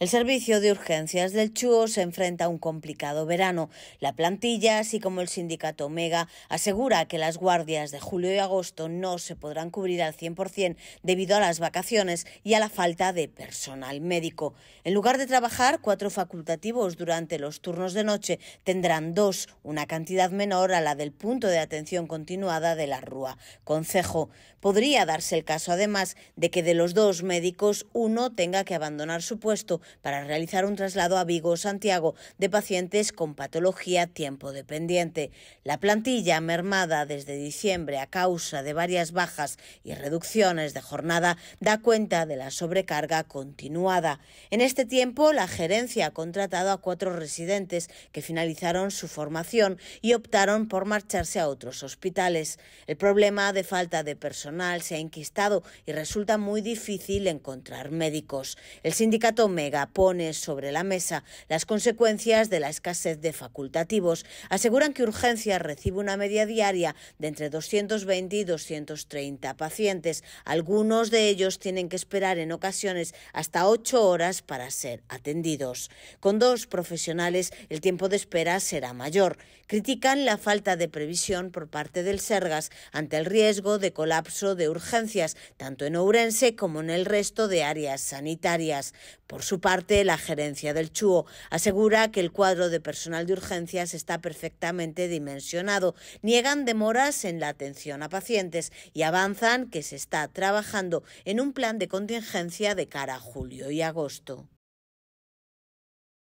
El servicio de urgencias del Chuo se enfrenta a un complicado verano. La plantilla, así como el sindicato Omega, asegura que las guardias de julio y agosto no se podrán cubrir al 100% debido a las vacaciones y a la falta de personal médico. En lugar de trabajar cuatro facultativos durante los turnos de noche, tendrán dos, una cantidad menor a la del punto de atención continuada de la Rúa. Concejo. Podría darse el caso, además, de que de los dos médicos uno tenga que abandonar su puesto para realizar un traslado a Vigo o Santiago de pacientes con patología tiempo dependiente. La plantilla mermada desde diciembre a causa de varias bajas y reducciones de jornada da cuenta de la sobrecarga continuada. En este tiempo, la gerencia ha contratado a cuatro residentes que finalizaron su formación y optaron por marcharse a otros hospitales. El problema de falta de personal se ha inquistado y resulta muy difícil encontrar médicos. El sindicato Mega pone sobre la mesa las consecuencias de la escasez de facultativos. Aseguran que Urgencias recibe una media diaria de entre 220 y 230 pacientes. Algunos de ellos tienen que esperar en ocasiones hasta ocho horas para ser atendidos. Con dos profesionales el tiempo de espera será mayor. Critican la falta de previsión por parte del Sergas ante el riesgo de colapso de urgencias, tanto en Ourense como en el resto de áreas sanitarias. Por su parte, parte la gerencia del Chuo. Asegura que el cuadro de personal de urgencias está perfectamente dimensionado. Niegan demoras en la atención a pacientes y avanzan que se está trabajando en un plan de contingencia de cara a julio y agosto.